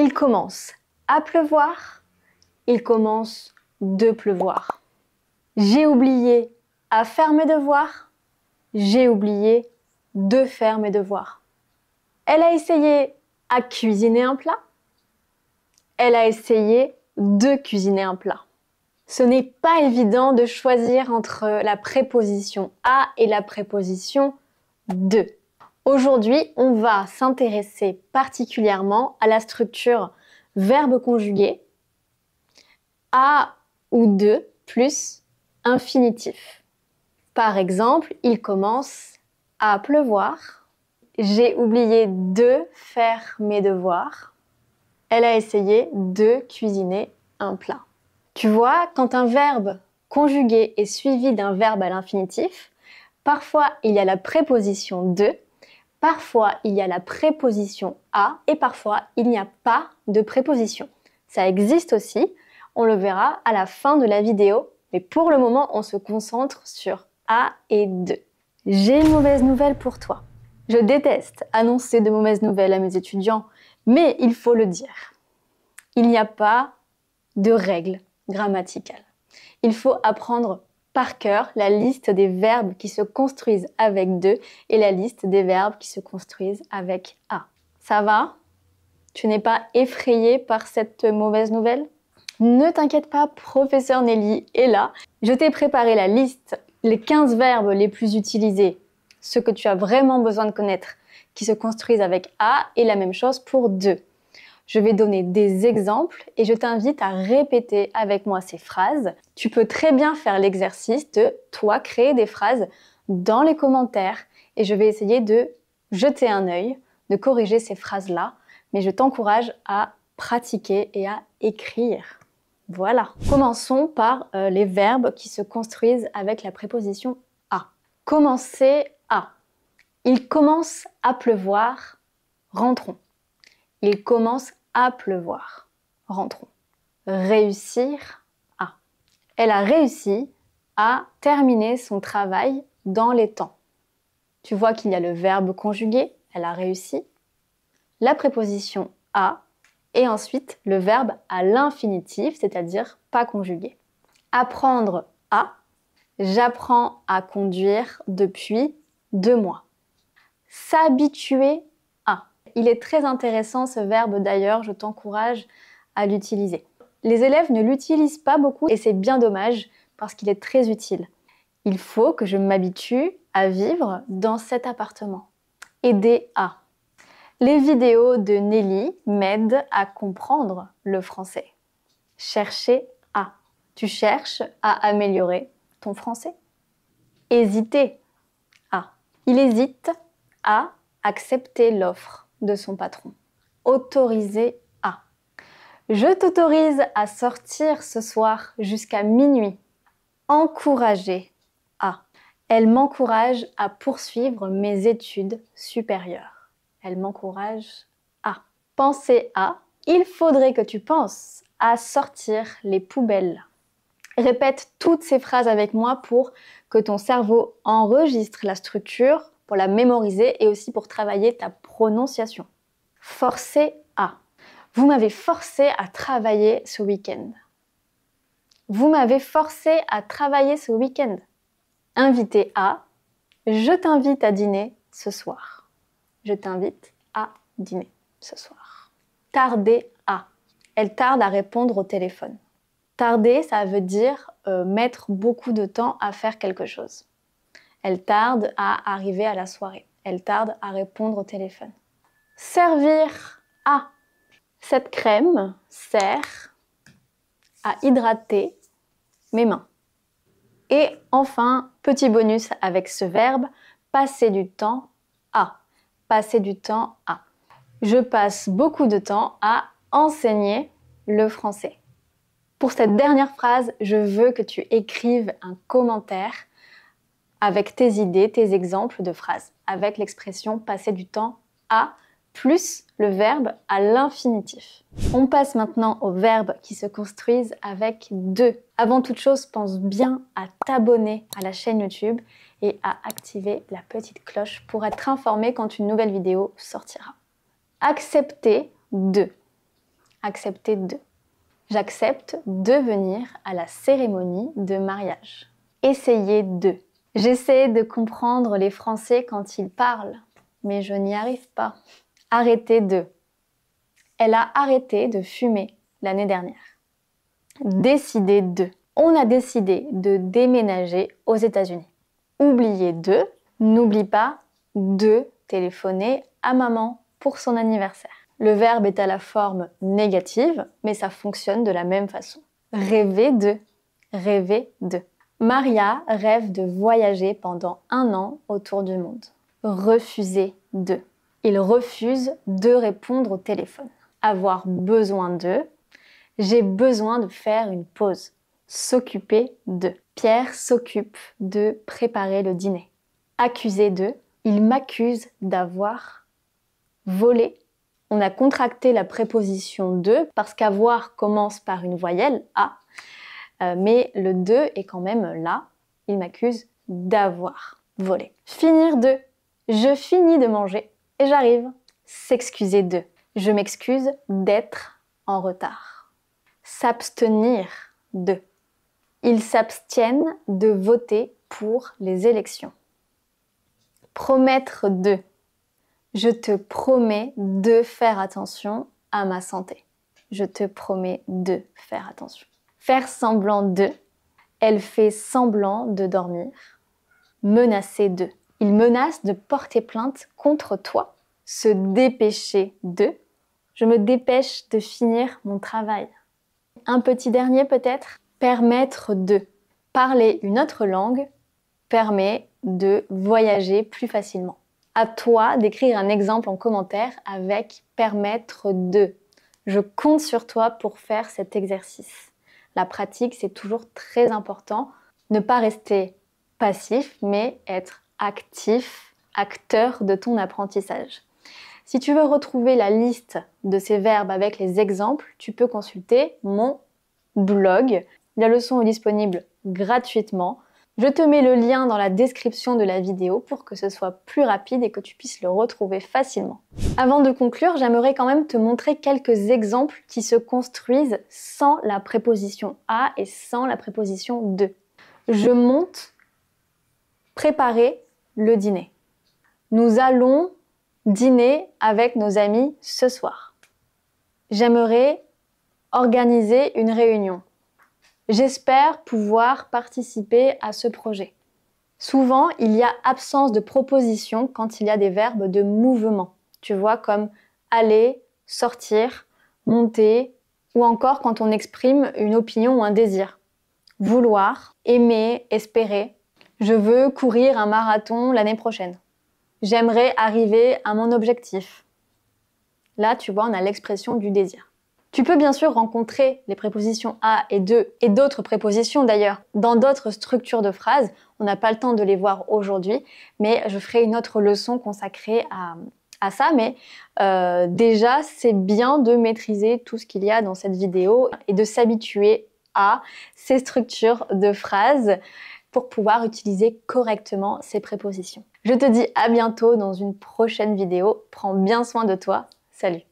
Il commence à pleuvoir, il commence de pleuvoir. J'ai oublié à faire mes devoirs, j'ai oublié de faire mes devoirs. Elle a essayé à cuisiner un plat, elle a essayé de cuisiner un plat. Ce n'est pas évident de choisir entre la préposition à et la préposition de. Aujourd'hui, on va s'intéresser particulièrement à la structure verbe conjugué à ou de plus infinitif. Par exemple, il commence à pleuvoir. J'ai oublié de faire mes devoirs. Elle a essayé de cuisiner un plat. Tu vois, quand un verbe conjugué est suivi d'un verbe à l'infinitif, parfois il y a la préposition de Parfois, il y a la préposition à et parfois, il n'y a pas de préposition. Ça existe aussi, on le verra à la fin de la vidéo, mais pour le moment, on se concentre sur a et de. J'ai une mauvaise nouvelle pour toi. Je déteste annoncer de mauvaises nouvelles à mes étudiants, mais il faut le dire. Il n'y a pas de règles grammaticales. Il faut apprendre par cœur la liste des verbes qui se construisent avec de et la liste des verbes qui se construisent avec a. Ça va Tu n'es pas effrayé par cette mauvaise nouvelle Ne t'inquiète pas, professeur Nelly est là. Je t'ai préparé la liste, les 15 verbes les plus utilisés, ceux que tu as vraiment besoin de connaître, qui se construisent avec a et la même chose pour de. Je vais donner des exemples et je t'invite à répéter avec moi ces phrases. Tu peux très bien faire l'exercice de toi créer des phrases dans les commentaires et je vais essayer de jeter un œil, de corriger ces phrases-là, mais je t'encourage à pratiquer et à écrire. Voilà. Commençons par euh, les verbes qui se construisent avec la préposition à. Commencer à. Il commence à pleuvoir, rentrons. Il commence à pleuvoir. Rentrons. Réussir à. Elle a réussi à terminer son travail dans les temps. Tu vois qu'il y a le verbe conjugué, elle a réussi, la préposition à et ensuite le verbe à l'infinitif, c'est-à-dire pas conjugué. Apprendre à, j'apprends à conduire depuis deux mois. S'habituer il est très intéressant ce verbe d'ailleurs, je t'encourage à l'utiliser. Les élèves ne l'utilisent pas beaucoup et c'est bien dommage parce qu'il est très utile. Il faut que je m'habitue à vivre dans cet appartement. Aider à. Les vidéos de Nelly m'aident à comprendre le français. Chercher à. Tu cherches à améliorer ton français. Hésiter à. Il hésite à accepter l'offre de son patron. Autoriser à. Je t'autorise à sortir ce soir jusqu'à minuit. Encourager à. Elle m'encourage à poursuivre mes études supérieures. Elle m'encourage à. Penser à. Il faudrait que tu penses à sortir les poubelles. Répète toutes ces phrases avec moi pour que ton cerveau enregistre la structure pour la mémoriser et aussi pour travailler ta prononciation. Forcer à. Vous m'avez forcé à travailler ce week-end. Vous m'avez forcé à travailler ce week-end. Inviter à. Je t'invite à dîner ce soir. Je t'invite à dîner ce soir. Tarder à. Elle tarde à répondre au téléphone. Tarder, ça veut dire euh, mettre beaucoup de temps à faire quelque chose. Elle tarde à arriver à la soirée. Elle tarde à répondre au téléphone. Servir à. Cette crème sert à hydrater mes mains. Et enfin, petit bonus avec ce verbe, passer du temps à. Passer du temps à. Je passe beaucoup de temps à enseigner le français. Pour cette dernière phrase, je veux que tu écrives un commentaire avec tes idées, tes exemples de phrases, avec l'expression passer du temps à plus le verbe à l'infinitif. On passe maintenant aux verbes qui se construisent avec DE. Avant toute chose, pense bien à t'abonner à la chaîne YouTube et à activer la petite cloche pour être informé quand une nouvelle vidéo sortira. Accepter de. Accepter de. J'accepte de venir à la cérémonie de mariage. Essayer de. J'essaie de comprendre les Français quand ils parlent, mais je n'y arrive pas. Arrêtez de. Elle a arrêté de fumer l'année dernière. Décider de. On a décidé de déménager aux États-Unis. Oubliez de. N'oublie pas de téléphoner à maman pour son anniversaire. Le verbe est à la forme négative, mais ça fonctionne de la même façon. Rêver de. Rêver de. Maria rêve de voyager pendant un an autour du monde. Refuser de Il refuse de répondre au téléphone. Avoir besoin de J'ai besoin de faire une pause. S'occuper de Pierre s'occupe de préparer le dîner. Accusé de Il m'accuse d'avoir volé. On a contracté la préposition de parce qu'avoir commence par une voyelle A euh, mais le 2 est quand même là. Il m'accuse d'avoir volé. Finir de. Je finis de manger et j'arrive. S'excuser de. Je m'excuse d'être en retard. S'abstenir de. Ils s'abstiennent de voter pour les élections. Promettre de. Je te promets de faire attention à ma santé. Je te promets de faire attention faire semblant de, elle fait semblant de dormir, menacer de. Il menace de porter plainte contre toi, se dépêcher de, je me dépêche de finir mon travail. Un petit dernier peut-être, permettre de. Parler une autre langue permet de voyager plus facilement. À toi d'écrire un exemple en commentaire avec permettre de. Je compte sur toi pour faire cet exercice la pratique, c'est toujours très important. Ne pas rester passif, mais être actif, acteur de ton apprentissage. Si tu veux retrouver la liste de ces verbes avec les exemples, tu peux consulter mon blog. La leçon est disponible gratuitement. Je te mets le lien dans la description de la vidéo pour que ce soit plus rapide et que tu puisses le retrouver facilement. Avant de conclure, j'aimerais quand même te montrer quelques exemples qui se construisent sans la préposition à et sans la préposition de. Je monte préparer le dîner. Nous allons dîner avec nos amis ce soir. J'aimerais organiser une réunion. J'espère pouvoir participer à ce projet. Souvent, il y a absence de proposition quand il y a des verbes de mouvement. Tu vois, comme aller, sortir, monter, ou encore quand on exprime une opinion ou un désir. Vouloir, aimer, espérer. Je veux courir un marathon l'année prochaine. J'aimerais arriver à mon objectif. Là, tu vois, on a l'expression du désir. Tu peux bien sûr rencontrer les prépositions à et de et d'autres prépositions d'ailleurs dans d'autres structures de phrases. On n'a pas le temps de les voir aujourd'hui, mais je ferai une autre leçon consacrée à, ça, mais euh, déjà, c'est bien de maîtriser tout ce qu'il y a dans cette vidéo et de s'habituer à ces structures de phrases pour pouvoir utiliser correctement ces prépositions. Je te dis à bientôt dans une prochaine vidéo. Prends bien soin de toi. Salut